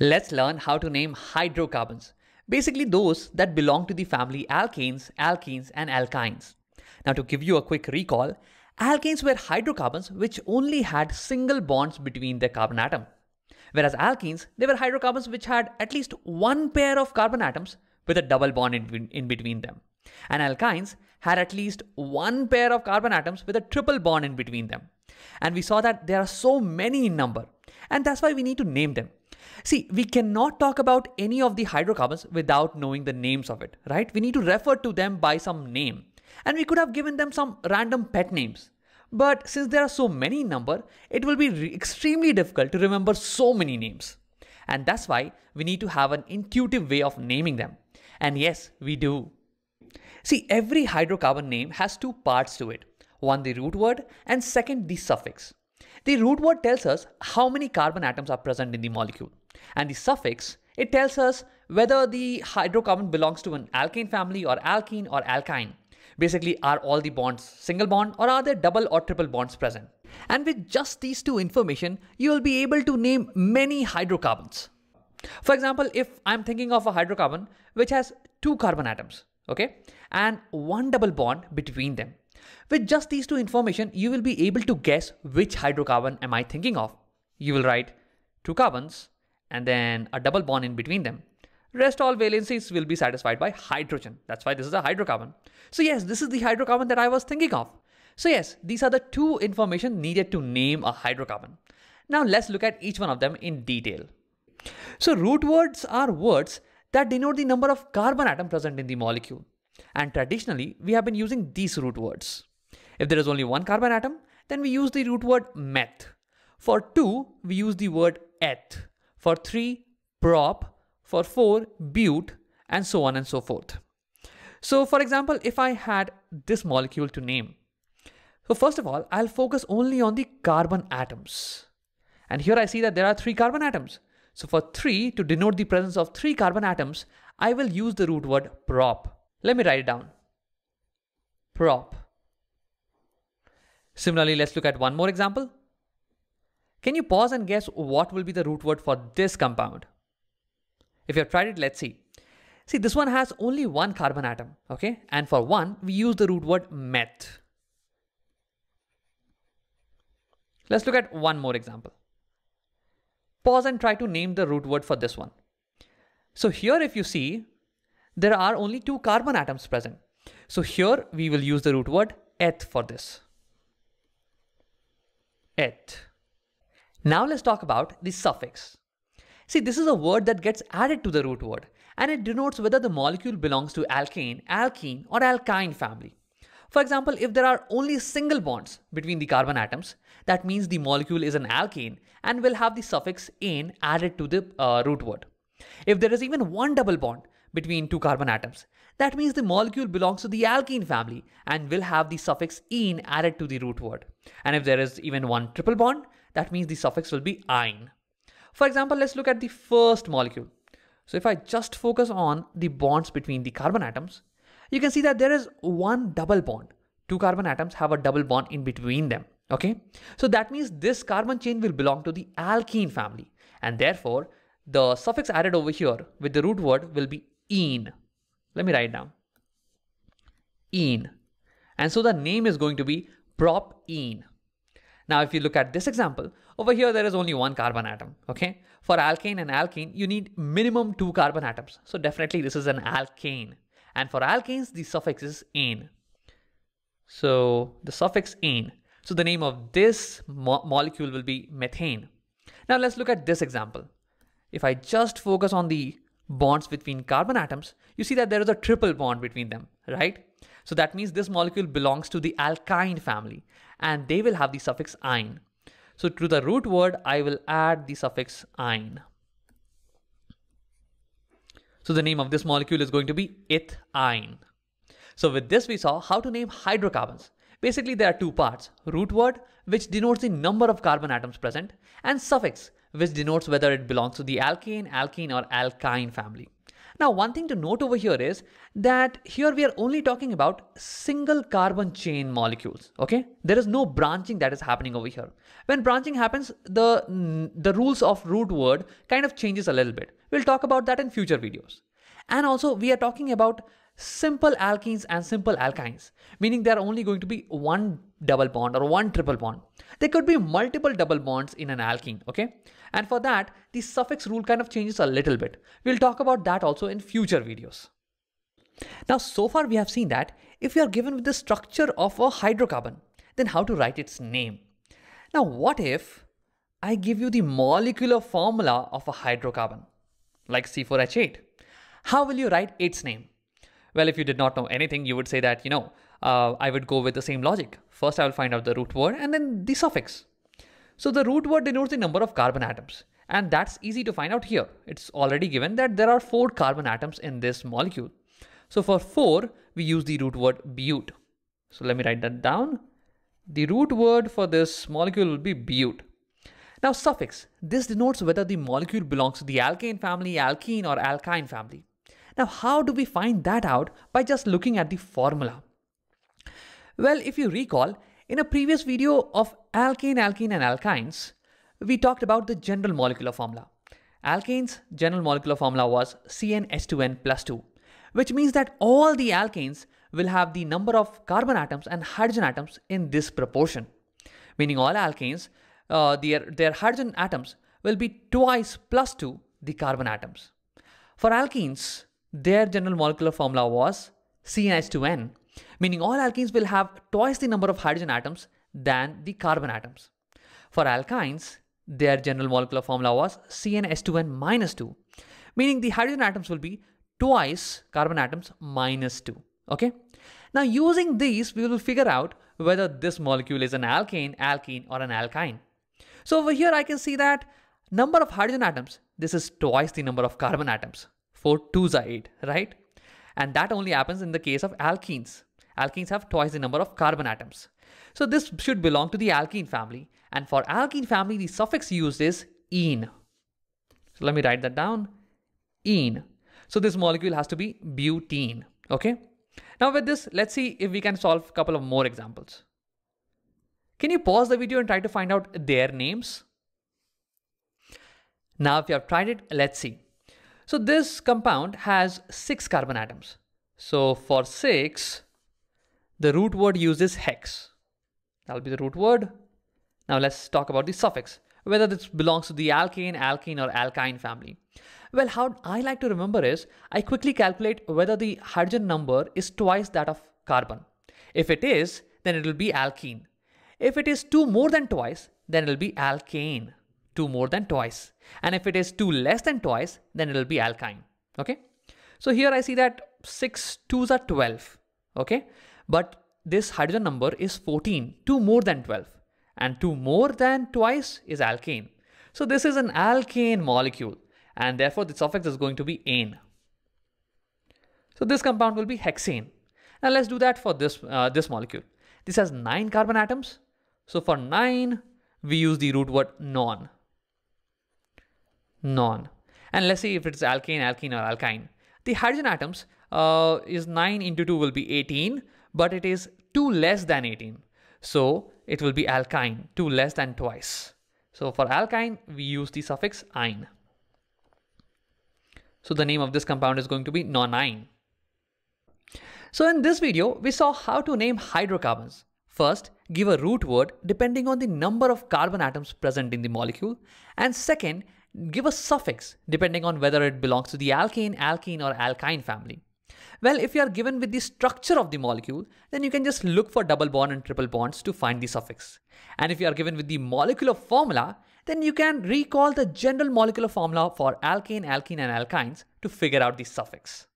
Let's learn how to name hydrocarbons, basically those that belong to the family alkanes, alkenes, and alkynes. Now, to give you a quick recall, alkanes were hydrocarbons which only had single bonds between their carbon atom. Whereas alkenes, they were hydrocarbons which had at least one pair of carbon atoms with a double bond in, in between them. And alkynes had at least one pair of carbon atoms with a triple bond in between them. And we saw that there are so many in number, and that's why we need to name them. See, we cannot talk about any of the hydrocarbons without knowing the names of it, right? We need to refer to them by some name. And we could have given them some random pet names. But since there are so many number, it will be extremely difficult to remember so many names. And that's why we need to have an intuitive way of naming them. And yes, we do. See, every hydrocarbon name has two parts to it. One, the root word, and second, the suffix. The root word tells us how many carbon atoms are present in the molecule, and the suffix it tells us whether the hydrocarbon belongs to an alkane family or alkene or alkyne. Basically, are all the bonds single bond or are there double or triple bonds present? And with just these two information, you will be able to name many hydrocarbons. For example, if I'm thinking of a hydrocarbon which has two carbon atoms, okay, and one double bond between them. With just these two information, you will be able to guess which hydrocarbon am I thinking of. You will write two carbons and then a double bond in between them. Rest all valencies will be satisfied by hydrogen. That's why this is a hydrocarbon. So yes, this is the hydrocarbon that I was thinking of. So yes, these are the two information needed to name a hydrocarbon. Now let's look at each one of them in detail. So root words are words that denote the number of carbon atom present in the molecule. And traditionally, we have been using these root words. If there is only one carbon atom, then we use the root word meth. For 2, we use the word eth. For 3, prop. For 4, bute. And so on and so forth. So for example, if I had this molecule to name. So first of all, I'll focus only on the carbon atoms. And here I see that there are three carbon atoms. So for three, to denote the presence of three carbon atoms, I will use the root word prop. Let me write it down. Prop. Similarly, let's look at one more example. Can you pause and guess what will be the root word for this compound? If you have tried it, let's see. See, this one has only one carbon atom, okay? And for one, we use the root word meth. Let's look at one more example. Pause and try to name the root word for this one. So here, if you see, there are only two carbon atoms present. So here we will use the root word eth for this. Eth. Now let's talk about the suffix. See, this is a word that gets added to the root word and it denotes whether the molecule belongs to alkane, alkene or alkyne family. For example, if there are only single bonds between the carbon atoms, that means the molecule is an alkane and will have the suffix ane added to the uh, root word. If there is even one double bond, between two carbon atoms. That means the molecule belongs to the alkene family and will have the suffix ene added to the root word. And if there is even one triple bond, that means the suffix will be "-ine". For example, let's look at the first molecule. So if I just focus on the bonds between the carbon atoms, you can see that there is one double bond. Two carbon atoms have a double bond in between them. Okay, so that means this carbon chain will belong to the alkene family and therefore the suffix added over here with the root word will be in. Let me write down in. And so the name is going to be prop in. Now, if you look at this example, over here there is only one carbon atom, okay? For alkane and alkene, you need minimum two carbon atoms. So definitely this is an alkane. And for alkanes, the suffix is in. So the suffix in. So the name of this mo molecule will be methane. Now let's look at this example. If I just focus on the bonds between carbon atoms, you see that there is a triple bond between them, right? So that means this molecule belongs to the alkyne family and they will have the suffix "-ine". So to the root word, I will add the suffix "-ine". So the name of this molecule is going to be ethyne. So with this, we saw how to name hydrocarbons. Basically, there are two parts root word, which denotes the number of carbon atoms present, and suffix, which denotes whether it belongs to the alkane, alkene, or alkyne family. Now, one thing to note over here is that here we are only talking about single carbon chain molecules. Okay, there is no branching that is happening over here. When branching happens, the the rules of root word kind of changes a little bit. We'll talk about that in future videos. And also, we are talking about simple alkenes and simple alkynes, meaning there are only going to be one double bond or one triple bond. There could be multiple double bonds in an alkene, okay? And for that, the suffix rule kind of changes a little bit. We'll talk about that also in future videos. Now, so far we have seen that if you are given with the structure of a hydrocarbon, then how to write its name. Now, what if I give you the molecular formula of a hydrocarbon, like C4H8? How will you write its name? Well, if you did not know anything, you would say that, you know, uh, I would go with the same logic. First, I will find out the root word and then the suffix. So the root word denotes the number of carbon atoms. And that's easy to find out here. It's already given that there are four carbon atoms in this molecule. So for four, we use the root word bute. So let me write that down. The root word for this molecule will be bute. Now suffix, this denotes whether the molecule belongs to the alkane family, alkene or alkyne family. Now, how do we find that out? By just looking at the formula. Well, if you recall, in a previous video of alkane, alkene and alkynes, we talked about the general molecular formula. Alkane's general molecular formula was CnH2n plus 2, which means that all the alkanes will have the number of carbon atoms and hydrogen atoms in this proportion. Meaning all alkanes, uh, their, their hydrogen atoms will be twice plus 2 the carbon atoms. For alkenes, their general molecular formula was CNH2N, meaning all alkenes will have twice the number of hydrogen atoms than the carbon atoms. For alkynes, their general molecular formula was CnH2n 2, meaning the hydrogen atoms will be twice carbon atoms minus 2. Okay. Now using these, we will figure out whether this molecule is an alkane, alkene or an alkyne. So over here, I can see that number of hydrogen atoms, this is twice the number of carbon atoms for 2 eight, right? And that only happens in the case of alkenes. Alkenes have twice the number of carbon atoms. So this should belong to the alkene family. And for alkene family, the suffix used is "-ene". So let me write that down. "-ene". So this molecule has to be butene, okay? Now with this, let's see if we can solve a couple of more examples. Can you pause the video and try to find out their names? Now if you have tried it, let's see. So this compound has six carbon atoms. So for six, the root word uses hex. That'll be the root word. Now let's talk about the suffix, whether this belongs to the alkane, alkene, or alkyne family. Well, how I like to remember is I quickly calculate whether the hydrogen number is twice that of carbon. If it is, then it will be alkene. If it is two more than twice, then it will be alkane. 2 more than twice. And if it is 2 less than twice, then it'll be alkyne. Okay. So here I see that 6 2s are 12. Okay. But this hydrogen number is 14, 2 more than 12. And 2 more than twice is alkane. So this is an alkane molecule. And therefore the suffix is going to be ane. So this compound will be hexane. Now let's do that for this, uh, this molecule. This has 9 carbon atoms. So for 9, we use the root word non non. And let's see if it's alkane, alkene, or alkyne. The hydrogen atoms uh, is 9 into 2 will be 18, but it is 2 less than 18. So it will be alkyne, 2 less than twice. So for alkyne, we use the suffix ine. So the name of this compound is going to be nonine. So in this video, we saw how to name hydrocarbons. First, give a root word depending on the number of carbon atoms present in the molecule. And second, give a suffix depending on whether it belongs to the alkane, alkene, or alkyne family. Well, if you are given with the structure of the molecule, then you can just look for double bond and triple bonds to find the suffix. And if you are given with the molecular formula, then you can recall the general molecular formula for alkane, alkene, and alkynes to figure out the suffix.